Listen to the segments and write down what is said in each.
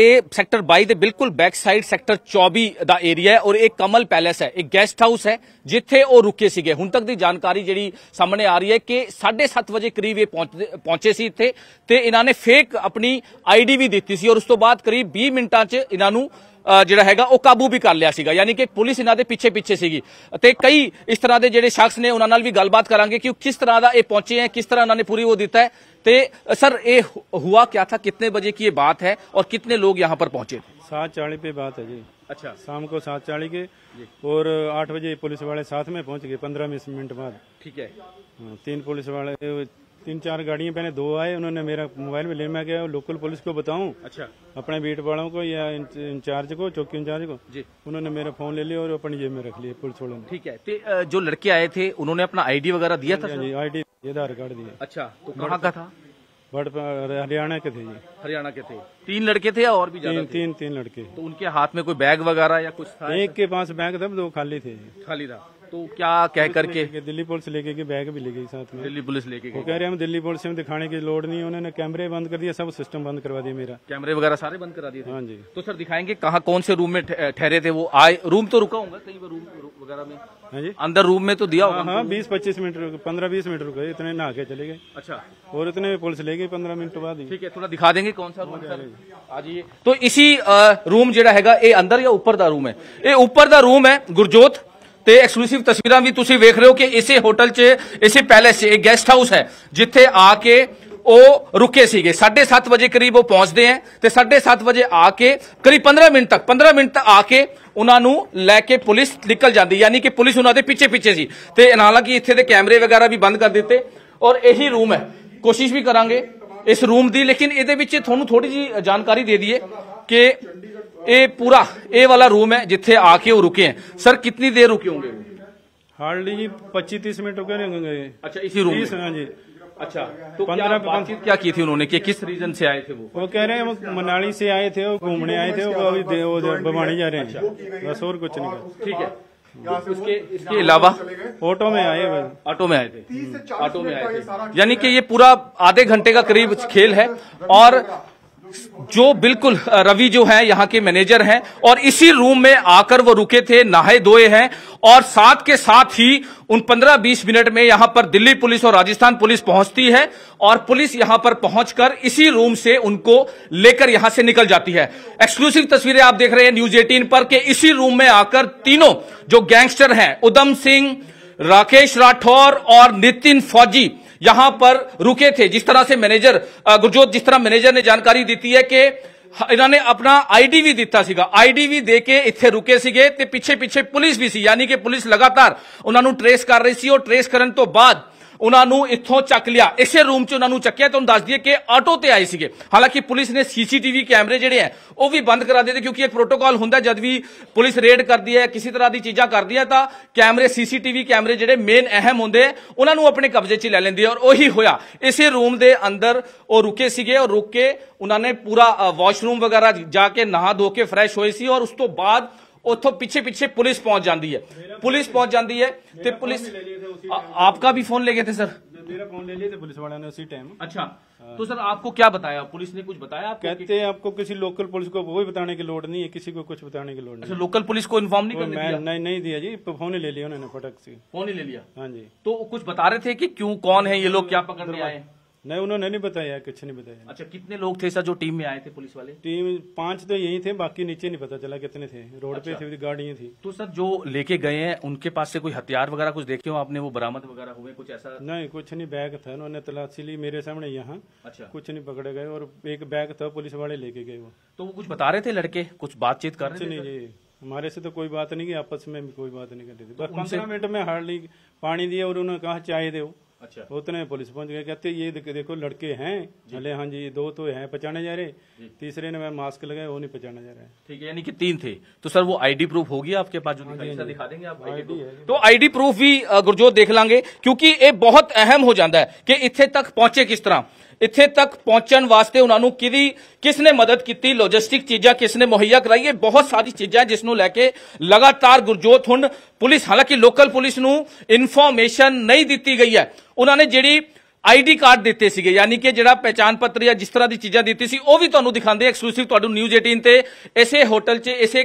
ਇਹ ਸੈਕਟਰ 22 ਦੇ ਬਿਲਕੁਲ ਬੈਕ ਸਾਈਡ ਸੈਕਟਰ 24 ਦਾ ਏਰੀਆ ਹੈ ਔਰ ਇਹ ਕਮਲ ਪੈਲੇਸ ਹੈ ਇੱਕ ਗੈਸਟ ਹਾਊਸ ਹੈ ਜਿੱਥੇ ਉਹ ਰੁਕੇ ਸੀਗੇ ਹੁਣ ਤੱਕ ਦੀ ਜਾਣਕਾਰੀ ਜਿਹੜੀ ਸਾਹਮਣੇ ਆ ਰਹੀ ਹੈ ਕਿ 7:30 ਵਜੇ ਕਰੀਬ ਇਹ ਪਹੁੰਚੇ ਸੀ ਇੱਥੇ ਤੇ ਇਹਨਾਂ ਨੇ ਫੇਕ ਆਪਣੀ ਆਈਡੀ ਵੀ ਦਿੱਤੀ ਸੀ ਔਰ ਉਸ ਤੋਂ ਬਾਅਦ ਕਰੀਬ 20 ਮਿੰਟਾਂ 'ਚ ਇਹਨਾਂ ਨੂੰ ਜਿਹੜਾ ਹੈਗਾ ਉਹ ਕਾਬੂ ਵੀ ਕਰ ਲਿਆ ਸੀਗਾ ਯਾਨੀ ਕਿ ਪੁਲਿਸ ਇਹਨਾਂ ਦੇ ਪਿੱਛੇ ਪਿੱਛੇ ਸੀਗੀ ਤੇ ਕਈ ਇਸ ਤਰ੍ਹਾਂ ਦੇ ਜਿਹੜੇ ਸ਼ਖਸ ਨੇ ਉਹਨਾਂ ਨਾਲ ਵੀ ਗੱਲਬਾਤ ਕਰਾਂਗੇ ਕਿ ਉਹ ਕਿਸ ਤਰ੍ਹਾਂ ਦਾ ਇਹ ਪਹੁੰਚੇ ਹੈ ਕਿਸ ਤਰ੍ਹਾਂ ਉਹਨਾਂ ਨੇ ਪੂਰੀ ਉਹ ਦਿੱਤਾ ਹੈ ते तो सर ये हुआ क्या था कितने बजे की ये बात है और कितने लोग यहाँ पर पहुंचे सात चालीस पे बात है जी अच्छा शाम को सात चालीस के और आठ बजे पुलिस वाले साथ में पहुंच गए पंद्रह बीस मिनट बाद ठीक है हाँ, तीन पुलिस वाले तीन चार गाड़ियां पहले दो आए उन्होंने मेरा मोबाइल में ले मैं गया लोकल पुलिस को बताऊं अच्छा अपने बीट वालों को या इंचार्ज को चौकी इंचार्ज को जी उन्होंने मेरा फोन ले लिया और अपने जेब में रख लिया पुलिस वालों ने ठीक है तो, जो लड़के आए थे उन्होंने अपना आईडी वगैरह दिया हाँ था आई डी ये आधार कार्ड दिया अच्छा तो कहाँ का था हरियाणा के थे हरियाणा के थे तीन लड़के थे या और भी तीन तीन तीन लड़के तो उनके हाथ में कोई बैग वगैरह या कुछ था एक के पास बैग था दो खाली थे खाली था तो क्या कह करके दिल्ली पुलिस लेके गए बैग भी ले गई साथ में दिल्ली पुलिस लेके गई कह रहे हम दिल्ली पुलिस में दिखाने की लोड नहीं उन्होंने कैमरे बंद कर दिया सब सिस्टम बंद करवा दिया मेरा कैमरे वगैरह सारे बंद करा दिए हाँ जी तो सर दिखाएंगे कहाँ कौन से रूम में ठहरे थे वो आए रूम तो रुका होगा कहीं रूम वगैरह में हाँ जी अंदर रूम में तो दिया होगा हाँ, हाँ बीस पच्चीस मिनट पंद्रह बीस मिनट रुके इतने नहा के चले गए अच्छा और इतने पुलिस ले गई पंद्रह मिनट बाद ठीक है थोड़ा दिखा देंगे कौन सा रूम आज ये तो इसी रूम जोड़ा है अंदर या ऊपर का रूम है ये ऊपर का रूम है गुरजोत ਤੇ ਐਕਸਕਲੂਸਿਵ ਤਸਵੀਰਾਂ ਵੀ ਤੁਸੀਂ ਵੇਖ ਰਹੇ ਹੋ ਕਿ ਇਸੇ ਹੋਟਲ 'ਚ ਇਸੇ ਪੈਲੇਸ 'ਚ ਇੱਕ ਗੈਸਟ ਹਾਊਸ ਹੈ ਜਿੱਥੇ ਆ ਕੇ ਉਹ ਰੁਕੇ ਸੀਗੇ 7:30 ਵਜੇ ਕਰੀਬ ਉਹ ਪਹੁੰਚਦੇ ਆ ਤੇ 7:30 ਵਜੇ ਆ ਕੇ ਕਰੀਬ 15 ਮਿੰਟ ਤੱਕ 15 ਮਿੰਟ ਤੱਕ ਆ ਕੇ ਉਹਨਾਂ ਨੂੰ ਲੈ ਕੇ ਪੁਲਿਸ ਨਿਕਲ ਜਾਂਦੀ ਯਾਨੀ ਕਿ ਪੁਲਿਸ ਉਹਨਾਂ ਦੇ ਪਿੱਛੇ ਪਿੱਛੇ ਸੀ ਤੇ ਕਿ ਇੱਥੇ ਦੇ ਕੈਮਰੇ ਵਗੈਰਾ ਵੀ ਬੰਦ ਕਰ ਦਿੱਤੇ ਔਰ ਇਹੀ ਰੂਮ ਹੈ ਕੋਸ਼ਿਸ਼ ਵੀ ਕਰਾਂਗੇ ਇਸ ਰੂਮ ਦੀ ਲੇਕਿਨ ਇਹਦੇ ਵਿੱਚ ਤੁਹਾਨੂੰ ਥੋੜੀ ਜੀ ਜਾਣਕਾਰੀ ਦੇ ਦਈਏ ਕਿ ए पूरा ए वाला रूम है जिथे आके वो रुके हैं सर कितनी देर रुके होंगे हार्डली जी पच्चीस तीस मिनट रुके होंगे अच्छा इसी रूम हाँ जी अच्छा तो पंद्रह क्या, क्या की थी उन्होंने कि किस रीजन से आए थे वो वो कह रहे हैं वो मनाली से आए थे वो घूमने आए थे वो अभी वो जा रहे हैं बस और कुछ नहीं ठीक है इसके इसके अलावा ऑटो में आए ऑटो में आए थे ऑटो में आए थे यानी कि ये पूरा आधे घंटे का करीब खेल है और जो बिल्कुल रवि जो है यहाँ के मैनेजर हैं और इसी रूम में आकर वो रुके थे नहाए धोए हैं और साथ के साथ ही उन 15-20 मिनट में यहाँ पर दिल्ली पुलिस और राजस्थान पुलिस पहुंचती है और पुलिस यहाँ पर पहुंचकर इसी रूम से उनको लेकर यहाँ से निकल जाती है एक्सक्लूसिव तस्वीरें आप देख रहे हैं न्यूज एटीन पर कि इसी रूम में आकर तीनों जो गैंगस्टर हैं उधम सिंह राकेश राठौर और नितिन फौजी यहां पर रुके थे जिस तरह से मैनेजर गुरजोत जिस तरह मैनेजर ने जानकारी ਦਿੱਤੀ ਹੈ ਕਿ ਇਹਨਾਂ ਨੇ ਆਪਣਾ ਆਈਡੀ ਵੀ ਦਿੱਤਾ ਸੀਗਾ ਆਈਡੀ ਵੀ ਦੇ ਕੇ ਇੱਥੇ ਰੁਕੇ ਸੀਗੇ ਤੇ ਪਿੱਛੇ ਪਿੱਛੇ ਪੁਲਿਸ ਵੀ ਸੀ ਯਾਨੀ ਕਿ ਪੁਲਿਸ ਲਗਾਤਾਰ ਉਹਨਾਂ ਨੂੰ ਟ੍ਰੇਸ ਕਰ ਰਹੀ ਸੀ ਉਹ ਟ੍ਰੇਸ ਕਰਨ ਤੋਂ ਬਾਅਦ ਉਹਨਾਂ ਨੂੰ ਇੱਥੋਂ ਚੱਕ ਲਿਆ ਇਸੇ ਰੂਮ 'ਚ ਉਹਨਾਂ ਨੂੰ ਚੱਕਿਆ ਤੁਹਾਨੂੰ ਦੱਸ ਦਈਏ ਕਿ ਆਟੋ ਤੇ ਆਏ ਸੀਗੇ ਹਾਲਾਂਕਿ ਪੁਲਿਸ ਨੇ ਸੀਸੀਟੀਵੀ ਕੈਮਰੇ ਜਿਹੜੇ ਆ ਉਹ ਵੀ ਬੰਦ ਕਰਾ ਦਿੱਤੇ ਕਿਉਂਕਿ ਇੱਕ ਪ੍ਰੋਟੋਕਾਲ ਹੁੰਦਾ ਜਦ ਵੀ ਪੁਲਿਸ ਰੇਡ ਕਰਦੀ ਹੈ ਕਿਸੇ ਤਰ੍ਹਾਂ ਦੀ ਚੀਜ਼ਾਂ ਕਰਦੀ ਹੈ ਤਾਂ ਕੈਮਰੇ ਸੀਸੀਟੀਵੀ ਕੈਮਰੇ ਜਿਹੜੇ ਮੇਨ ਅਹਿਮ ਹੁੰਦੇ ਉਹਨਾਂ ਨੂੰ ਆਪਣੇ ਕਬਜ਼ੇ 'ਚ ਲੈ ਲੈਂਦੀ ਔਰ ਉਹੀ ਹੋਇਆ ਇਸੇ ਰੂਮ ਦੇ ਅੰਦਰ ਉਹ ਰੁਕੇ ਸੀਗੇ ਔਰ ਰੁਕ ਕੇ ਉਹਨਾਂ ਨੇ ਪੂਰਾ ਵਾਸ਼ਰੂਮ ਵਗੈਰਾ ਜਾ ਕੇ ਨਹਾ ਧੋ ਕੇ ਫਰੈਸ਼ ਹੋਏ ਸੀ ਔਰ ਉਸ ਤੋਂ ਬਾਅਦ उतो पिछे पिछे पुलिस पहुंच जाती है पुलिस पहुंच जाती है तो पुलिस आपका भी फोन ले गए थे सर मेरा फोन ले लिए थे पुलिस वाले ने उसी टाइम अच्छा हाँ। तो सर आपको क्या बताया पुलिस ने कुछ बताया आपको कहते हैं आपको किसी लोकल पुलिस को वो भी बताने की लोड नहीं है किसी को कुछ बताने की लोड नहीं अच्छा लोकल पुलिस को इन्फॉर्म नहीं करने दिया नहीं नहीं दिया जी फोन ही ले लिया उन्होंने फटक से फोन ही ले लिया हाँ जी तो कुछ बता रहे थे कि क्यों कौन है ये लोग क्या पकड़ रहे हैं नहीं उन्होंने नहीं बताया कुछ नहीं बताया अच्छा कितने लोग थे सर जो टीम में आए थे पुलिस वाले टीम पांच तो यही थे बाकी नीचे नहीं पता चला कितने थे रोड अच्छा। पे थे गाड़ियां थी तो सर जो लेके गए हैं उनके पास से कोई हथियार वगैरह कुछ देखे हो आपने वो बरामद वगैरह हुए कुछ ऐसा नहीं कुछ नहीं बैग था उन्होंने तलाशी ली मेरे सामने यहाँ अच्छा कुछ नहीं पकड़े गए और एक बैग था पुलिस वाले लेके गए वो तो वो कुछ बता रहे थे लड़के कुछ बातचीत कर रहे थे हमारे से तो कोई बात नहीं की आपस में कोई बात नहीं कर रही थी बस तो पंद्रह मिनट में हार्डली पानी दिया और उन्होंने कहा चाय दे अच्छा उतने पुलिस पहुंच गए कहते ये देखो लड़के हैं चले हाँ जी दो तो हैं पहचाने जा रहे तीसरे ने मैं मास्क लगाए वो नहीं पहचाना जा रहा है ठीक है यानी कि तीन थे तो सर वो आईडी प्रूफ होगी आपके पास जो हाँ दिखा, हाँ दिखा देंगे आप आईडी तो आईडी प्रूफ भी गुरजोत देख लांगे क्योंकि ये बहुत अहम हो जाता है कि इतने तक पहुंचे किस तरह ਇੱਥੇ ਤੱਕ ਪਹੁੰਚਣ ਵਾਸਤੇ ਉਹਨਾਂ ਨੂੰ ਕਿਹਦੀ ਕਿਸ ਨੇ ਮਦਦ ਕੀਤੀ ਲੌਜਿਸਟਿਕ ਚੀਜ਼ਾਂ ਕਿਸ ਨੇ ਮੁਹੱਈਆ ਕਰਾਈ ਇਹ ਬਹੁਤ ਸਾਰੀ ਚੀਜ਼ਾਂ ਜਿਸ ਨੂੰ ਲੈ ਕੇ ਲਗਾਤਾਰ ਗੁਰਜੋਤ ਹੁਣ ਪੁਲਿਸ ਹਾਲਾਂਕਿ ਲੋਕਲ ਪੁਲਿਸ ਨੂੰ ਇਨਫੋਰਮੇਸ਼ਨ ਨਹੀਂ ਦਿੱਤੀ ਗਈ ਹੈ ਉਹਨਾਂ ਨੇ ਜਿਹੜੀ ਆਈਡੀ ਕਾਰਡ ਦਿੱਤੇ ਸੀਗੇ ਯਾਨੀ ਕਿ ਜਿਹੜਾ ਪਛਾਣ ਪੱਤਰ ਜਾਂ ਜਿਸ ਤਰ੍ਹਾਂ ਦੀ ਚੀਜ਼ਾਂ ਦਿੱਤੀ ਸੀ ਉਹ ਵੀ ਤੁਹਾਨੂੰ ਦਿਖਾਉਂਦੇ ਐਕਸਕਲੂਸਿਵ ਤੁਹਾਨੂੰ ਨਿਊਜ਼ 18 ਤੇ ਇਸੇ ਹੋਟਲ 'ਚ ਇਸੇ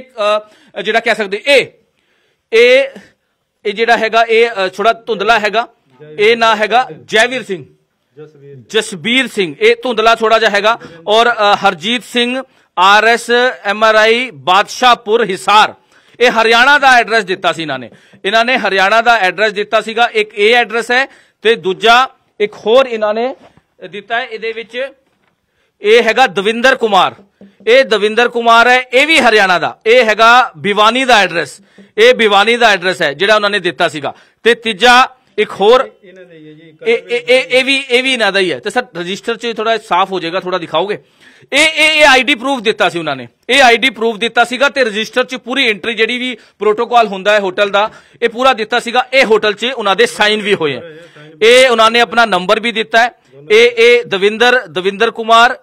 ਜਿਹੜਾ ਕਹਿ ਸਕਦੇ ਇਹ ਇਹ ਇਹ ਜਿਹੜਾ ਹੈਗਾ ਇਹ ਥੋੜਾ ਧੁੰਦਲਾ ਹੈਗਾ ਇਹ ਨਾ ਹੈਗਾ ਜੈਵੀਰ ਸਿੰਘ ਜਸਬੀਰ ਸਿੰਘ ਇਹ ਧੁੰਦਲਾ ਥੋੜਾ ਜਿਹਾ ਹੈਗਾ ਔਰ ਹਰਜੀਤ ਸਿੰਘ ਆਰਐਸ ਐਮਆਰਆਈ ਬਾਦਸ਼ਾਹਪੁਰ ਹਿਸਾਰ ਇਹ ਹਰਿਆਣਾ ਦਾ ਐਡਰੈਸ ਦਿੱਤਾ ਸੀ ਇਹਨਾਂ ਨੇ ਇਹਨਾਂ ਨੇ ਹਰਿਆਣਾ ਦਾ ਐਡਰੈਸ ਦਿੱਤਾ ਸੀਗਾ ਇੱਕ ਇਹ ਐਡਰੈਸ ਹੈ ਤੇ ਦੂਜਾ ਇੱਕ ਹੋਰ ਇਹਨਾਂ ਨੇ ਦਿੱਤਾ ਹੈ ਇਹਦੇ ਵਿੱਚ ਇਹ ਹੈਗਾ ਦਵਿੰਦਰ ਕੁਮਾਰ ਇਹ ਦਵਿੰਦਰ ਕੁਮਾਰ ਹੈ ਇਹ ਵੀ ਹਰਿਆਣਾ ਦਾ ਇਹ ਹੈਗਾ ਭਿਵਾਨੀ ਦਾ ਐਡਰੈਸ ਇਹ ਭਿਵਾਨੀ ਦਾ ਐਡਰੈਸ ਹੈ ਜਿਹੜਾ ਉਹਨਾਂ ਨੇ ਦਿੱਤਾ ਸੀਗਾ ਤੇ ਤੀਜਾ ਇੱਕ ਹੋਰ ਇਹ ਇਹ ਇਹ ਵੀ ਇਹ ਵੀ ਇਹਨਾਂ ਦਾ ਹੀ ਹੈ ਤੇ ਸਰ ਰਜਿਸਟਰ 'ਚ ਥੋੜਾ ਸਾਫ਼ ਹੋ ਜਾਏਗਾ ਥੋੜਾ ਦਿਖਾਓਗੇ ਇਹ ਇਹ ਇਹ ਆਈਡੀ ਪ੍ਰੂਫ ਦਿੱਤਾ ਸੀ ਉਹਨਾਂ ਨੇ ਇਹ ਆਈਡੀ ਪ੍ਰੂਫ ਦਿੱਤਾ ਸੀਗਾ ਤੇ ਰਜਿਸਟਰ 'ਚ ਪੂਰੀ ਐਂਟਰੀ ਜਿਹੜੀ ਵੀ ਪ੍ਰੋਟੋਕਾਲ ਹੁੰਦਾ ਹੈ ਹੋਟਲ ਦਾ ਇਹ ਪੂਰਾ ਦਿੱਤਾ ਸੀਗਾ ਇਹ ਹੋਟਲ 'ਚ ਉਹਨਾਂ ਦੇ ਸਾਈਨ ਵੀ ਹੋਏ ਆ ਇਹ ਉਹਨਾਂ ਨੇ ਆਪਣਾ ਨੰਬਰ ਵੀ ਦਿੱਤਾ ਹੈ ਇਹ ਇਹ ਦਵਿੰਦਰ ਦਵਿੰਦਰ ਕੁਮਾਰ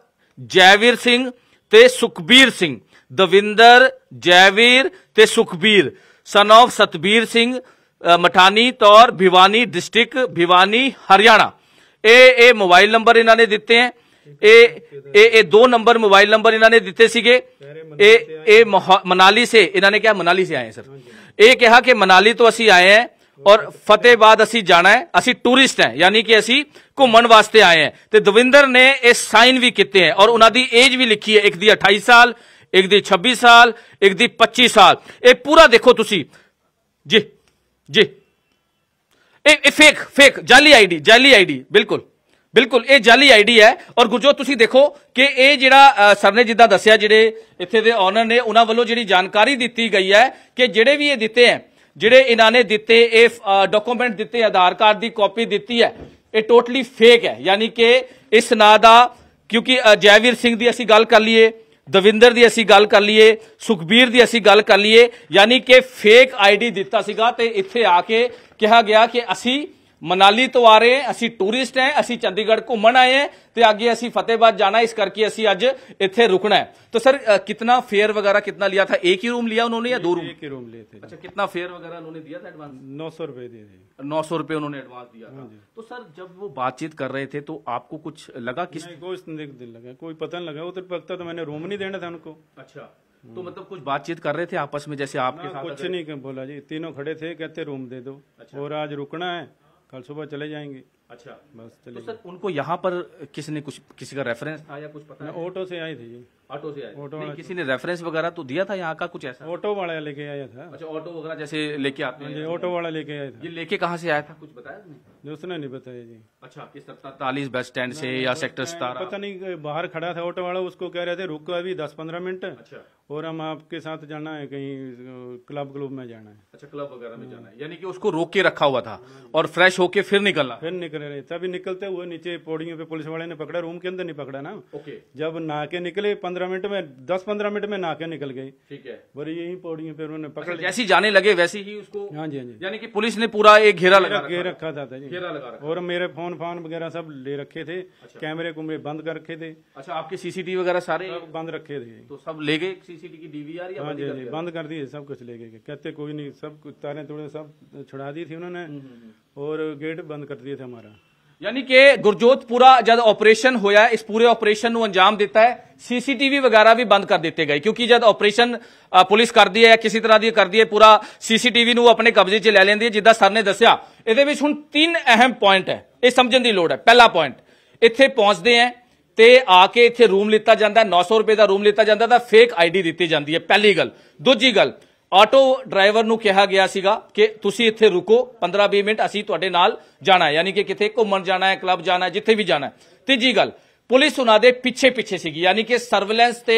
ਜੈਵੀਰ ਸਿੰਘ ਤੇ ਸੁਖਬੀਰ ਸਿੰਘ ਦਵਿੰਦਰ ਜੈਵੀਰ ਤੇ ਸੁਖਬੀਰ ਸਨ ਆਫ ਸਤਬੀਰ ਸਿੰਘ ਮਠਾਨੀ ਤੌਰ ਭਿਵਾਨੀ ਡਿਸਟ੍ਰਿਕਟ ਭਿਵਾਨੀ ਹਰਿਆਣਾ ਇਹ ਇਹ ਮੋਬਾਈਲ ਨੰਬਰ ਇਹਨਾਂ ਨੇ ਦਿੱਤੇ ਹੈ ਇਹ ਇਹ ਇਹ ਦੋ ਨੰਬਰ ਮੋਬਾਈਲ ਨੰਬਰ ਇਹਨਾਂ ਨੇ ਦਿੱਤੇ ਸੀਗੇ ਇਹ ਇਹ ਮਨਾਲੀ ਸੇ ਇਹਨਾਂ ਨੇ ਕਿਹਾ ਮਨਾਲੀ ਸੇ ਆਏ ਸਰ ਇਹ ਕਿਹਾ ਕਿ ਮਨਾਲੀ ਤੋਂ ਅਸੀਂ ਆਏ ਹਾਂ ਔਰ ਫਤਿਹਬਾਦ ਅਸੀਂ ਜਾਣਾ ਹੈ ਅਸੀਂ ਟੂਰਿਸਟ ਹਾਂ ਯਾਨੀ ਕਿ ਅਸੀਂ ਘੁੰਮਣ ਵਾਸਤੇ ਆਏ ਹਾਂ ਤੇ ਦਵਿੰਦਰ ਨੇ ਇਹ ਸਾਈਨ ਵੀ ਕੀਤੇ ਹੈ ਔਰ ਉਹਨਾਂ ਦੀ ਏਜ ਵੀ ਲਿਖੀ ਹੈ ਇੱਕ ਦੀ 28 ਸਾਲ ਇੱਕ ਦੀ 26 ਸਾਲ ਇੱਕ ਦੀ 25 ਸਾਲ ਇਹ ਪੂਰਾ ਦੇਖੋ ਤੁਸੀਂ ਜੀ ਜੀ ਇਹ ਇਹ ਫੇਕ ਫੇਕ ਜਾਲੀ ਆਈਡੀ ਜਾਲੀ ਆਈਡੀ ਬਿਲਕੁਲ ਬਿਲਕੁਲ ਇਹ ਜਾਲੀ ਆਈਡੀ ਹੈ ਔਰ ਗੁਰਜੋ ਤੁਸੀਂ ਦੇਖੋ ਕਿ ਇਹ ਜਿਹੜਾ ਸਰ ਨੇ ਜਿੱਦਾਂ ਦੱਸਿਆ ਜਿਹੜੇ ਇੱਥੇ ਦੇ ਓਨਰ ਨੇ ਉਹਨਾਂ ਵੱਲੋਂ ਜਿਹੜੀ ਜਾਣਕਾਰੀ ਦਿੱਤੀ ਗਈ ਹੈ ਕਿ ਜਿਹੜੇ ਵੀ ਇਹ ਦਿੱਤੇ ਹੈ ਜਿਹੜੇ ਇਹਨਾਂ ਨੇ ਦਿੱਤੇ ਇਹ ਡਾਕੂਮੈਂਟ ਦਿੱਤੇ ਆਧਾਰ ਕਾਰਡ ਦੀ ਕਾਪੀ ਦਿੱਤੀ ਹੈ ਇਹ ਟੋਟਲੀ ਫੇਕ ਹੈ ਯਾਨੀ ਕਿ ਇਸ ਨਾਂ ਦਾ ਕਿਉਂਕਿ ਜੈਵੀਰ ਸਿੰਘ ਦੀ ਅਸੀਂ ਗੱਲ ਕਰ ਲਈਏ ਦਵਿੰਦਰ ਦੀ ਅਸੀਂ ਗੱਲ ਕਰ ਲਈਏ ਸੁਖਬੀਰ ਦੀ ਅਸੀਂ ਗੱਲ ਕਰ ਲਈਏ ਯਾਨੀ ਕਿ ਫੇਕ ਆਈਡੀ ਦਿੱਤਾ ਸੀਗਾ ਤੇ ਇੱਥੇ ਆ ਕੇ ਕਿਹਾ ਗਿਆ ਕਿ ਅਸੀਂ मनाली तो आ रहे हैं असी टूरिस्ट हैं असी चंडीगढ़ घूम आए हैं तो ਅੱਗੇ असी फतेहबाद जाना इस करके असी अज इतने रुकना है तो सर कितना फेयर वगैरह कितना लिया था एक ही रूम लिया उन्होंने या दो रूम एक ही रूम लिए थे अच्छा कितना फेयर वगैरह उन्होंने दिया था एडवांस नौ सौ रुपए दिए थे नौ सौ रुपए उन्होंने एडवांस दिया था हाँ तो सर जब वो बातचीत कर रहे थे तो आपको कुछ लगा किस कोई दिन लगा कोई पता नहीं लगा वो तो पकता तो मैंने रूम नहीं देना था उनको अच्छा हाँ। तो मतलब कुछ बातचीत कर रहे थे आपस में जैसे आपके साथ कुछ नहीं बोला जी तीनों खड़े थे कहते रूम दे दो अच्छा। और आज रुकना है ਕੱਲ ਸਵੇਰ ਚਲੇ ਜਾਏਗੇ अच्छा तो सर उनको यहाँ पर किसी ने कुछ किसी का रेफरेंस था या कुछ पता ऑटो से आई थी ऑटो से आई ऑटो किसी ने रेफरेंस वगैरह तो दिया था यहाँ का कुछ ऐसा ऑटो वाला लेके आया था अच्छा ऑटो वगैरह जैसे लेके आते हाँ हैं ऑटो वाला लेके आया था ये लेके कहाँ से आया था कुछ बताया उसने नहीं बताया जी अच्छा किस सैतालीस बस स्टैंड से या सेक्टर सतारा पता नहीं बाहर खड़ा था ऑटो वाला उसको कह रहे थे रुको अभी दस पंद्रह मिनट अच्छा और हम आपके साथ जाना है कहीं क्लब क्लब में जाना है अच्छा क्लब वगैरह में जाना है यानी कि उसको रोक के रखा हुआ था हाँ और फ्रेश होके फिर निकलना फिर निकल निकले रहे तभी निकलते हुए नीचे पौड़ियों पे पुलिस वाले ने पकड़ा रूम के अंदर नहीं पकड़ा ना ओके जब नाके निकले पंद्रह मिनट में दस पंद्रह मिनट में नाके निकल गए ठीक है बोले यही पौड़ियों पे उन्होंने पकड़ अच्छा, जैसी जाने लगे वैसे ही उसको हाँ जी हाँ जी यानी कि पुलिस ने पूरा एक घेरा लगा घेर रखा था घेरा लगा और मेरे फोन फोन वगैरह सब ले रखे थे अच्छा। कैमरे कुमरे बंद कर रखे थे अच्छा आपके सीसीटीवी वगैरह सारे बंद रखे थे तो सब ले गए सीसीटीवी की डीवीआर हाँ, हाँ जी बंद कर दिए सब कुछ ले गए कहते कोई नहीं सब कुछ तारे तोड़े सब छुड़ा दी थी उन्होंने हम्म, हम्म, हम्म। ਔਰ ਗੇਟ ਬੰਦ ਕਰ ਦਿੱਤੇ ਸੀ ਹਮਾਰਾ ਯਾਨੀ ਕਿ ਗੁਰਜੋਤ ਪੂਰਾ ਜਦ ਆਪਰੇਸ਼ਨ ਹੋਇਆ ਇਸ ਪੂਰੇ ਆਪਰੇਸ਼ਨ ਨੂੰ ਅੰਜਾਮ ਦਿੱਤਾ ਹੈ ਸੀਸੀਟੀਵੀ ਵਗੈਰਾ ਵੀ ਬੰਦ ਕਰ ਦਿੱਤੇ ਗਏ ਕਿਉਂਕਿ ਜਦ ਆਪਰੇਸ਼ਨ ਪੁਲਿਸ ਕਰਦੀ ਹੈ ਕਿਸੇ ਤਰ੍ਹਾਂ ਦੀ ਕਰਦੀ ਹੈ ਪੂਰਾ ਸੀਸੀਟੀਵੀ ਨੂੰ ਆਪਣੇ ਕਬਜ਼ੇ 'ਚ ਲੈ ਲੈਂਦੀ ਹੈ ਜਿੱਦਾਂ ਸਰ ਨੇ ਦੱਸਿਆ ਇਹਦੇ ਵਿੱਚ ਹੁਣ ਤਿੰਨ ਅਹਿਮ ਪੁਆਇੰਟ ਹੈ ਇਹ ਸਮਝਣ ਦੀ ਲੋੜ ਹੈ ਪਹਿਲਾ ਪੁਆਇੰਟ ਇੱਥੇ ਪਹੁੰਚਦੇ ਆ ਤੇ ਆ ਕੇ ਇੱਥੇ ਰੂਮ ਲਿੱਤਾ ਜਾਂਦਾ 900 ਰੁਪਏ ਦਾ ਰੂਮ ਲਿੱਤਾ ਜਾਂਦਾ ਤਾਂ ਫੇਕ ਆਈਡੀ ਦਿੱਤੀ ਜਾਂਦੀ ਹੈ ਪਹਿਲੀ ਗੱਲ ਦੂਜੀ ਗੱਲ ਆਟੋ ਡਰਾਈਵਰ ਨੂੰ ਕਿਹਾ ਗਿਆ ਸੀਗਾ ਕਿ ਤੁਸੀਂ ਇੱਥੇ ਰੁਕੋ 15-20 ਮਿੰਟ ਅਸੀਂ ਤੁਹਾਡੇ ਨਾਲ ਜਾਣਾ ਹੈ ਯਾਨੀ ਕਿ ਕਿਤੇ ਘੁੰਮਣ ਜਾਣਾ ਹੈ ਕਲੱਬ ਜਾਣਾ ਹੈ ਜਿੱਥੇ ਵੀ ਜਾਣਾ ਹੈ ਤੀਜੀ ਗੱਲ ਪੁਲਿਸ ਉਹਨਾਂ ਦੇ ਪਿੱਛੇ ਪਿੱਛੇ ਸੀਗੀ ਯਾਨੀ ਕਿ ਸਰਵੇਲੈਂਸ ਤੇ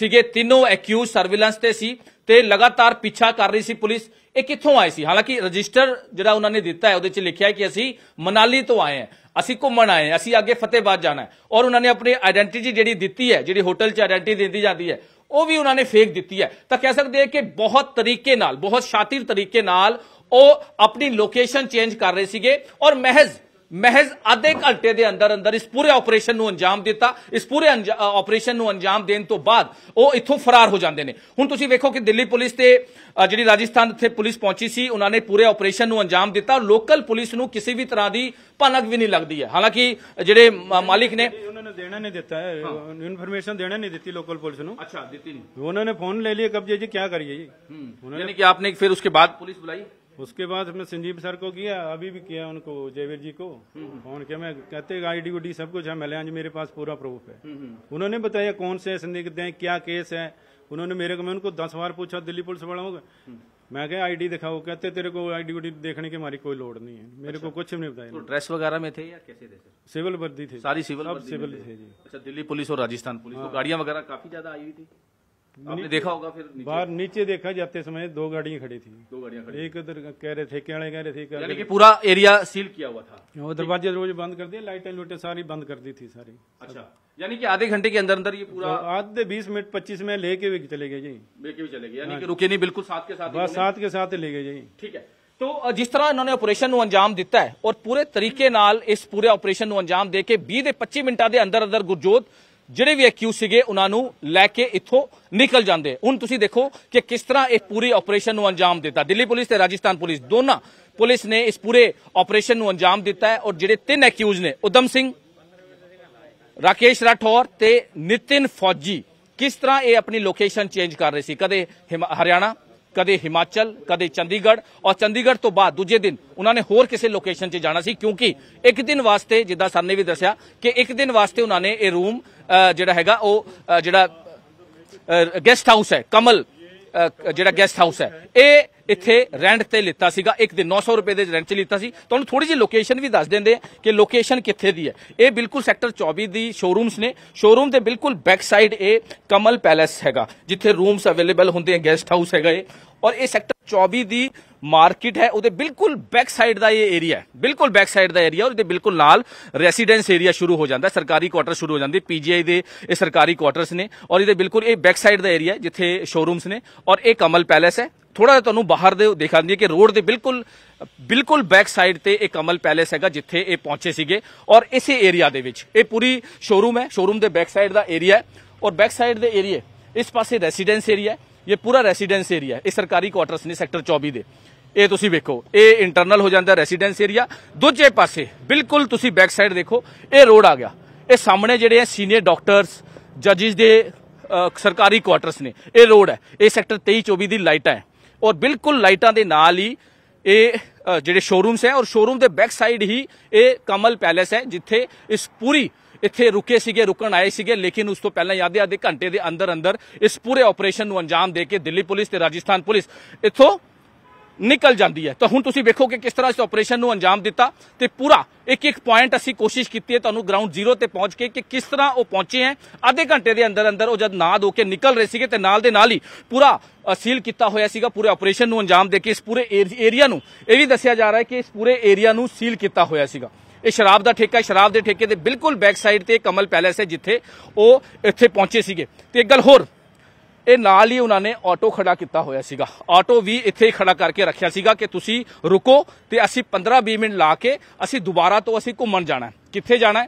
ਸੀਗੇ ਤਿੰਨੋਂ ਐਕਿਊਜ਼ ਸਰਵੇਲੈਂਸ ਤੇ ਸੀ ਤੇ ਲਗਾਤਾਰ ਪਿੱਛਾ ਕਰ ਰਹੀ ਸੀ ਪੁਲਿਸ ਇਹ ਕਿੱਥੋਂ ਆਏ ਸੀ ਹਾਲਾਂਕਿ ਰਜਿਸਟਰ ਜਿਹੜਾ ਉਹਨਾਂ ਨੇ ਦਿੱਤਾ ਹੈ ਉਹਦੇ 'ਚ ਲਿਖਿਆ ਹੈ ਕਿ ਅਸੀਂ ਮਨਾਲੀ ਤੋਂ ਆਏ ਹਾਂ ਅਸੀਂ ਘੁੰਮਣ ਆਏ ਹਾਂ ਅਸੀਂ ਅੱਗੇ ਫਤਿਹਬਾਦ ਜਾਣਾ ਹੈ ਔਰ ਉਹਨਾਂ ਨੇ ਆਪਣੀ ਆਇਡੈਂਟੀਟੀ ਜਿਹੜੀ ਦਿੱਤੀ ਹੈ ਜਿਹੜੀ ਹੋਟਲ 'ਚ ਆਇਡੈਂਟੀਟੀ ਦਿੱਤੀ ਜਾਂਦੀ ਹੈ ਉਹ ਵੀ ਉਹਨਾਂ ਨੇ ਫੇਕ ਦਿੱਤੀ ਹੈ ਤਾਂ ਕਹਿ ਸਕਦੇ ਹਾਂ ਕਿ ਬਹੁਤ ਤਰੀਕੇ ਨਾਲ ਬਹੁਤ ਸ਼ਾਤਿਰ ਤਰੀਕੇ ਨਾਲ ਉਹ ਆਪਣੀ ਲੋਕੇਸ਼ਨ ਚੇਂਜ ਕਰ ਰਹੇ ਸੀਗੇ ਔਰ ਮਹਿਜ਼ ਮਹਿਜ਼ ਅੱਧੇ ਘੰਟੇ ਦੇ ਅੰਦਰ ਅੰਦਰ ਇਸ ਪੂਰੇ ਆਪਰੇਸ਼ਨ ਨੂੰ ਅੰਜਾਮ ਦਿੱਤਾ ਇਸ ਪੂਰੇ ਆਪਰੇਸ਼ਨ ਨੂੰ ਅੰਜਾਮ ਦੇਣ ਤੋਂ ਬਾਅਦ ਉਹ ਇੱਥੋਂ ਫਰਾਰ ਹੋ ਜਾਂਦੇ ਨੇ ਹੁਣ ਤੁਸੀਂ ਵੇਖੋ ਕਿ ਦਿੱਲੀ ਪੁਲਿਸ ਤੇ ਜਿਹੜੀ ਰਾਜਸਥਾਨ ਉੱਥੇ ਪੁਲਿਸ ਪਹੁੰਚੀ ਸੀ ਉਹਨਾਂ ਨੇ ਪੂਰੇ ਆਪਰੇਸ਼ਨ ਨੂੰ ਅੰਜਾਮ ਦਿੱਤਾ ਲੋਕਲ ਪੁਲਿਸ ਨੂੰ ਕਿਸੇ ਵੀ ਤਰ੍ਹਾਂ ਦੀ ਭਨਕ ਵੀ ਨਹੀਂ ਲੱਗਦੀ ਹੈ ਹਾਲਾਂਕਿ ਜਿਹੜੇ ਮਾਲਿਕ ਨੇ ਉਹਨਾਂ ਨੇ ਦੇਣਾ ਨਹੀਂ ਦਿੱਤਾ ਇਨਫੋਰਮੇਸ਼ਨ ਦੇਣਾ ਨਹੀਂ ਦਿੱਤੀ ਲੋਕਲ ਪੁਲਿਸ ਨੂੰ ਅੱਛਾ ਦਿੱਤੀ ਨਹੀਂ ਉਹਨਾਂ ਨੇ ਫੋਨ ਲੈ लिए ਕਬਜੇ ਜੀ ਕੀ ਕਰੀਏ ਜੀ ਯਾਨੀ ਕਿ ਆਪਨੇ ਫਿਰ ਉਸਕੇ ਬਾਅਦ ਪੁਲਿਸ ਬੁਲਾਈ उसके बाद मैं संजीव सर को किया अभी भी किया उनको जयवीर जी को फोन हम्म, हम्म। किया मैं कहते आई डी उडी सब कुछ है मेलेंज मेरे पास पूरा प्रूफ है हम्म, उन्होंने बताया कौन से संदिग्ध हैं क्या केस है उन्होंने मेरे को मैं उनको दस बार पूछा दिल्ली पुलिस वालों को मैं क्या आईडी दिखाओ कहते तेरे को आईडी उडी देखने की हमारी कोई लोड नहीं है मेरे अच्छा। को कुछ नहीं बताया तो ड्रेस वगैरह में थे या कैसे थे सिविल वर्दी थे सारी सिविल सिविल थे जी अच्छा दिल्ली पुलिस और राजस्थान पुलिस तो हाँ। गाड़ियां वगैरह काफी ज्यादा आई हुई थी आपने देखा होगा फिर नीचे। बाहर नीचे देखा जाते समय दो गाड़ियां खड़ी थी दो गाड़ियां खड़ी एक उधर कह रहे थे वाले कह रहे थे यानी कि पूरा एरिया सील किया हुआ था वो दरवाजे रोज बंद कर दिए लाइटें लुटें सारी बंद कर दी थी सारी अच्छा यानी कि आधे घंटे के अंदर अंदर ये पूरा तो आधे बीस मिनट पच्चीस मिनट लेके भी चले गए जी लेके भी चले गए यानी कि हाँ। रुके नहीं बिल्कुल साथ के साथ बस साथ के साथ ले गए जी ठीक है तो जिस तरह इन्होंने ऑपरेशन अंजाम दिता है और पूरे तरीके नाल इस पूरे ऑपरेशन अंजाम देके ਨੂੰ ਅੰਜਾਮ ਦੇ ਕੇ 20 ਦੇ 25 ਮਿੰਟਾਂ ਦੇ ਅੰਦਰ ਅੰਦਰ ਗੁਰਜੋਤ ਜਿਹੜੇ ਵੀ ਐਕਿਊ ਸੀਗੇ ਉਹਨਾਂ ਨੂੰ ਲੈ ਕੇ ਇੱਥੋਂ ਨਿਕਲ ਜਾਂਦੇ ਹੁਣ ਤੁਸੀਂ ਦੇਖੋ ਕਿ ਕਿਸ ਤਰ੍ਹਾਂ ਇਹ ਪੂਰੀ ਆਪਰੇਸ਼ਨ ਨੂੰ ਅੰਜਾਮ ਦਿੱਤਾ ਦਿੱਲੀ ਪੁਲਿਸ ਤੇ ਰਾਜਸਥਾਨ ਪੁਲਿਸ ਦੋਨਾਂ ਪੁਲਿਸ ਨੇ ਇਸ ਪੂਰੇ ਆਪਰੇਸ਼ਨ ਨੂੰ ਅੰਜਾਮ ਦਿੱਤਾ ਹੈ ਔਰ ਜਿਹੜੇ ਤਿੰਨ ਐਕਿਊਜ਼ ਨੇ ਉਦਮ ਸਿੰਘ ਰਾਕੇਸ਼ ਰਾਠੌਰ ਤੇ ਨਿਤਿਨ ਫੌਜੀ ਕਿਸ ਤਰ੍ਹਾਂ ਇਹ ਆਪਣੀ ਲੋਕੇਸ਼ਨ ਚੇਂਜ ਕਰ ਰਹੇ ਸੀ ਕਦੇ ਹਰਿਆਣਾ ਕਦੇ ਹਿਮਾਚਲ ਕਦੇ ਚੰਡੀਗੜ੍ਹ ਔਰ ਚੰਡੀਗੜ੍ਹ ਤੋਂ ਬਾਅਦ ਦੂਜੇ ਦਿਨ ਉਹਨਾਂ ਨੇ ਹੋਰ ਕਿਸੇ ਲੋਕੇਸ਼ਨ 'ਚ ਜਾਣਾ ਸੀ ਕਿਉਂਕਿ ਇੱਕ ਦਿਨ ਵਾਸਤੇ ਜਿੱਦਾਂ ਸਰ ਨੇ ਵੀ ਦੱਸਿਆ ਕਿ ਇੱਕ ਦਿਨ ਵਾਸਤੇ ਉਹਨਾਂ ਨੇ ਇਹ ਰੂਮ ਜਿਹੜਾ ਹੈਗਾ ਉਹ ਜਿਹੜਾ ਗੈਸਟ ਹਾਊਸ ਹੈ ਕਮਲ ਜਿਹੜਾ ਗੈਸਟ ਹਾਊਸ ਹੈ ਇਹ ਇੱਥੇ ਰੈਂਟ ਤੇ ਲਿੱਤਾ ਸੀਗਾ ਇੱਕ ਦਿਨ 900 ਰੁਪਏ ਦੇ ਰੈਂਟ 'ਚ ਲਿੱਤਾ ਸੀ ਤੁਹਾਨੂੰ ਥੋੜੀ ਜਿਹੀ ਲੋਕੇਸ਼ਨ ਵੀ ਦੱਸ ਦਿੰਦੇ ਕਿ ਲੋਕੇਸ਼ਨ ਕਿੱਥੇ ਦੀ ਹੈ ਇਹ ਬਿਲਕੁਲ ਸੈਕਟਰ 24 ਦੀ ਸ਼ੋਰੂਮਸ ਨੇ ਸ਼ੋਰੂਮ ਦੇ ਬਿਲਕੁਲ ਬੈਕ ਸਾਈਡ ਇਹ ਕਮਲ ਪੈਲੇਸ ਹੈਗਾ ਜਿੱਥੇ ਰੂਮਸ ਅਵੇਲੇਬਲ ਹੁੰਦੇ ਆ ਗੈਸਟ ਹਾਊਸ ਹੈਗਾ ਇਹ ਔਰ ਇਹ ਸੈਕਟਰ 24 ਦੀ ਮਾਰਕੀਟ ਹੈ ਉਹਦੇ ਬਿਲਕੁਲ ਬੈਕ ਸਾਈਡ ਦਾ ਇਹ ਏਰੀਆ ਹੈ ਬਿਲਕੁਲ ਬੈਕ ਸਾਈਡ ਦਾ ਏਰੀਆ ਔਰ ਇਹਦੇ ਬਿਲਕੁਲ ਨਾਲ ਰੈਸੀਡੈਂਸ ਏਰੀਆ ਸ਼ੁਰੂ ਹੋ ਜਾਂਦਾ ਸਰਕਾਰੀ ਕੁਆਟਰ ਸ਼ੁਰੂ ਹੋ ਜਾਂਦੇ ਪੀਜੀਆਈ ਦੇ ਇਹ ਸਰਕਾਰੀ ਕੁਆਟਰਸ ਨੇ ਔਰ ਇਹਦੇ ਬਿਲਕੁਲ ਇਹ ਬੈਕ ਸਾਈਡ ਦਾ ਏਰੀਆ ਜਿੱਥੇ ਸ਼ੋਰੂਮਸ ਨੇ ਔਰ ਇਹ ਕਮਲ ਪੈਲੇਸ ਹੈ ਥੋੜਾ ਜਿਹਾ ਤੁਹਾਨੂੰ ਬਾਹਰ ਦੇ ਦਿਖਾਉਂਦੀ ਹੈ ਕਿ ਰੋਡ ਦੇ ਬਿਲਕੁਲ ਬਿਲਕੁਲ ਬੈਕ ਸਾਈਡ ਤੇ ਇਹ ਕਮਲ ਪੈਲੇਸ ਹੈਗਾ ਜਿੱਥੇ ਇਹ ਪਹੁੰਚੇ ਸੀਗੇ ਔਰ ਇਸੇ ਏਰੀਆ ਦੇ ਵਿੱਚ ਇਹ ਪੂਰੀ ਸ਼ੋਰੂਮ ਹੈ ਸ਼ੋਰੂਮ ਦੇ ਬੈਕ ਸਾਈਡ ਦਾ ਏਰੀਆ ਹੈ ਔਰ ਬੈਕ ਸਾਈਡ ਦੇ ਏਰੀਆ ਇਸ ਪਾਸੇ ਰੈਸੀਡੈਂਸ ਏਰੀਆ ਹੈ ਇਹ ਪੂਰਾ ਰੈਸੀਡੈਂਸ ਏਰੀਆ ਹੈ ਇਹ ਸਰਕਾਰੀ ਕੁਆਟਰਸ ਨੇ ਸੈਕਟਰ 24 ਦੇ ਇਹ ਤੁਸੀਂ ਵੇਖੋ ਇਹ ਇੰਟਰਨਲ ਹੋ ਜਾਂਦਾ ਰੈਸੀਡੈਂਸ ਏਰੀਆ ਦੂਜੇ ਪਾਸੇ ਬਿਲਕੁਲ ਤੁਸੀਂ ਬੈਕ ਸਾਈਡ ਦੇਖੋ ਇਹ ਰੋਡ ਆ ਗਿਆ ਇਹ ਸਾਹਮਣੇ ਜਿਹੜੇ ਆ ਸੀਨੀਅਰ ਡਾਕਟਰਸ ਜੱਜਿਸ ਦੇ ਸਰਕਾਰੀ ਕੁਆਟਰਸ ਨੇ ਇਹ ਰੋਡ ਹੈ ਇਹ ਸੈਕਟਰ 23 24 ਦੀ ਲਾਈਟਾਂ ਹੈ ਔਰ ਬਿਲਕੁਲ ਲਾਈਟਾਂ ਦੇ ਨਾਲ ਹੀ ਇਹ ਜਿਹੜੇ ਸ਼ੋਰੂਮਸ ਹੈ ਔਰ ਸ਼ੋਰੂਮ ਦੇ ਬੈਕ ਸਾਈਡ ਹੀ ਇਹ ਕਮਲ ਪੈਲੇਸ ਹੈ ਜਿੱਥੇ ਇਸ ਪੂਰੀ ਇੱਥੇ ਰੁਕੇ ਸੀਗੇ ਰੁਕਣ ਆਏ ਸੀਗੇ ਲੇਕਿਨ ਉਸ ਤੋਂ ਪਹਿਲਾਂ ਯਾਦੇ ਆਦੇ ਘੰਟੇ ਦੇ ਅੰਦਰ ਅੰਦਰ ਇਸ ਪੂਰੇ ਆਪਰੇਸ਼ਨ ਨੂੰ ਅੰਜਾਮ ਦੇ ਕੇ ਦਿੱਲੀ ਪੁਲਿਸ ਤੇ ਰਾਜਸਥਾਨ ਪੁਲਿਸ ਇੱਥੋਂ ਨਿਕਲ ਜਾਂਦੀ ਹੈ ਤਾਂ ਹੁਣ ਤੁਸੀਂ ਵੇਖੋ ਕਿ ਕਿਸ ਤਰ੍ਹਾਂ ਇਸ ਆਪਰੇਸ਼ਨ ਨੂੰ ਅੰਜਾਮ ਦਿੱਤਾ ਤੇ ਪੂਰਾ ਇੱਕ ਇੱਕ ਪੁਆਇੰਟ ਅਸੀਂ ਕੋਸ਼ਿਸ਼ ਕੀਤੀ ਹੈ ਤੁਹਾਨੂੰ ਗਰਾਊਂਡ ਜ਼ੀਰੋ ਤੇ ਪਹੁੰਚ ਕੇ ਕਿ ਕਿਸ ਤਰ੍ਹਾਂ ਉਹ ਪਹੁੰਚੇ ਹੈ ਅੱਧੇ ਘੰਟੇ ਦੇ ਅੰਦਰ ਅੰਦਰ ਉਹ ਜਦ ਨਾ ਦੋ ਕੇ ਨਿਕਲ ਰਹੇ ਸੀਗੇ ਤੇ ਨਾਲ ਦੇ ਨਾਲ ਹੀ ਪੂਰਾ ਸੀਲ ਕੀਤਾ ਹੋਇਆ ਸੀਗਾ ਪੂਰੇ ਆਪਰੇਸ਼ਨ ਨੂੰ ਅੰਜਾਮ ਦੇ ਕੇ ਇਸ ਪੂਰੇ ਏਰੀਆ ਨੂੰ ਇਹ ਵੀ ਦੱਸਿਆ ਜਾ ਰਿਹਾ ਹੈ ਕਿ ਇਸ ਪੂਰੇ ਏਰੀਆ ਨੂੰ ਸੀਲ ਕੀਤਾ ਹੋਇਆ ਸੀਗਾ ਇਹ ਸ਼ਰਾਬ ਦਾ ਠੇਕਾ ਸ਼ਰਾਬ ਦੇ ਠੇਕੇ ਦੇ ਬਿਲਕੁਲ ਬੈਕ ਸਾਈਡ ਤੇ ਕਮਲ ਪੈਲੇਸ ਹੈ ਜਿੱਥੇ ਉਹ ਇੱਥੇ ਪਹੁੰਚੇ ਸੀਗੇ ਤੇ ਇੱਕ ਗੱਲ ਹੋਰ ਇਹ ਨਾਲ ਹੀ ਉਹਨਾਂ ਨੇ ਆਟੋ ਖੜਾ ਕੀਤਾ ਹੋਇਆ ਸੀਗਾ ਆਟੋ ਵੀ ਇੱਥੇ ਹੀ ਖੜਾ ਕਰਕੇ ਰੱਖਿਆ ਸੀਗਾ ਕਿ ਤੁਸੀਂ ਰੁਕੋ ਤੇ ਅਸੀਂ 15-20 ਮਿੰਟ ਲਾ ਕੇ ਅਸੀਂ ਦੁਬਾਰਾ ਤੋਂ ਅਸੀਂ ਘੁੰਮਣ ਜਾਣਾ ਕਿੱਥੇ ਜਾਣਾ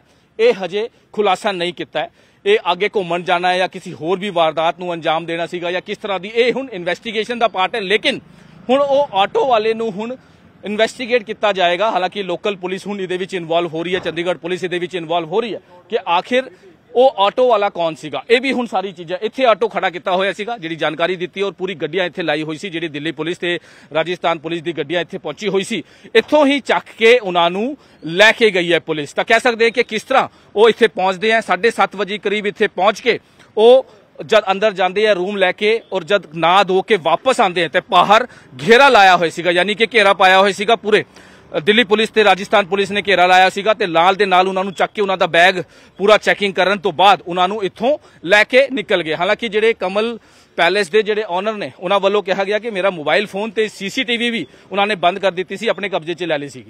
ਇਹ ਹਜੇ ਖੁਲਾਸਾ ਨਹੀਂ ਕੀਤਾ ਹੈ ਇਹ ਅੱਗੇ ਘੁੰਮਣ ਜਾਣਾ ਹੈ ਜਾਂ ਕਿਸੇ ਹੋਰ ਵੀ ਵਾਰਦਾਤ ਨੂੰ ਅੰਜਾਮ ਦੇਣਾ ਸੀਗਾ ਜਾਂ ਕਿਸ ਤਰ੍ਹਾਂ ਦੀ ਇਹ ਹੁਣ ਇਨਵੈਸਟੀਗੇਸ਼ਨ ਦਾ ਪਾਰਟ ਹੈ ਲੇਕਿਨ ਹੁਣ ਉਹ ਆਟੋ ਵਾਲੇ ਨੂੰ ਹੁਣ ਇਨਵੈਸਟੀਗੇਟ ਕੀਤਾ ਜਾਏਗਾ ਹਾਲਾਂਕਿ ਲੋਕਲ ਪੁਲਿਸ ਹੁਣ ਇਹਦੇ ਵਿੱਚ ਇਨਵੋਲਵ ਹੋ ਰਹੀ ਹੈ ਚੰਡੀਗੜ੍ਹ ਪੁਲਿਸ ਇਹਦੇ ਵਿੱਚ ਇਨਵੋਲਵ ਹੋ ਰਹੀ ਹੈ ਕਿ ਆਖਿਰ ਉਹ ਆਟੋ ਵਾਲਾ ਕੌਣ ਸੀਗਾ ਇਹ ਵੀ ਹੁਣ ਸਾਰੀ ਚੀਜ਼ਾਂ ਇੱਥੇ ਆਟੋ ਖੜਾ ਕੀਤਾ ਹੋਇਆ ਸੀਗਾ ਜਿਹੜੀ ਜਾਣਕਾਰੀ ਦਿੱਤੀ ਔਰ ਪੂਰੀ ਗੱਡੀਆਂ ਇੱਥੇ ਲਾਈ ਹੋਈ ਸੀ ਜਿਹੜੀ ਦਿੱਲੀ ਪੁਲਿਸ ਤੇ ਰਾਜਸਥਾਨ ਪੁਲਿਸ ਦੀ ਗੱਡੀਆਂ ਇੱਥੇ ਪਹੁੰਚੀ ਹੋਈ ਸੀ ਇੱਥੋਂ ਹੀ ਚੱਕ ਕੇ ਉਹਨਾਂ ਨੂੰ ਲੈ ਕੇ ਗਈ ਹੈ ਪੁਲਿਸ ਤਾਂ ਕਹਿ ਸਕਦੇ ਕਿ ਕਿਸ ਤਰ੍ਹਾਂ ਉਹ ਇੱਥੇ ਪਹੁੰਚਦੇ ਆ 7:30 ਵਜੇ ਕਰੀਬ ਇੱਥੇ ਪਹੁੰਚ ਕੇ ਉਹ ਜਦ ਅੰਦਰ ਜਾਂਦੇ ਆ ਰੂਮ ਲੈ ਕੇ ਔਰ ਜਦ ਨਾ ਦੋ ਕੇ ਵਾਪਸ ਆਉਂਦੇ ਆ ਤੇ ਬਾਹਰ ਘੇਰਾ ਲਾਇਆ ਹੋਇਆ ਸੀਗਾ ਯਾਨੀ ਕਿ ਘੇਰਾ ਪਾਇਆ ਹੋਇਆ ਸੀਗਾ ਪੂਰੇ ਦਿੱਲੀ ਪੁਲਿਸ ਤੇ ਰਾਜਸਥਾਨ ਪੁਲਿਸ ਨੇ ਘੇਰਾ ਲਾਇਆ ਸੀਗਾ ਤੇ ਲਾਲ ਦੇ ਨਾਲ ਉਹਨਾਂ ਨੂੰ ਚੱਕ ਕੇ ਉਹਨਾਂ ਦਾ ਬੈਗ ਪੂਰਾ ਚੈਕਿੰਗ ਕਰਨ ਤੋਂ ਬਾਅਦ ਉਹਨਾਂ ਨੂੰ ਇੱਥੋਂ ਲੈ ਕੇ ਨਿਕਲ ਗਏ ਹਾਲਾਂਕਿ ਜਿਹੜੇ ਕਮਲ ਪੈਲੇਸ ਦੇ ਜਿਹੜੇ ਓਨਰ ਨੇ ਉਹਨਾਂ ਵੱਲੋਂ ਕਿਹਾ ਗਿਆ ਕਿ ਮੇਰਾ ਮੋਬਾਈਲ ਫੋਨ ਤੇ ਸੀਸੀਟੀਵੀ ਵੀ ਉਹਨਾਂ ਨੇ ਬੰਦ ਕਰ ਦਿੱਤੀ ਸੀ ਆਪਣੇ ਕਬਜ਼ੇ 'ਚ ਲੈ ਲਈ ਸੀਗੀ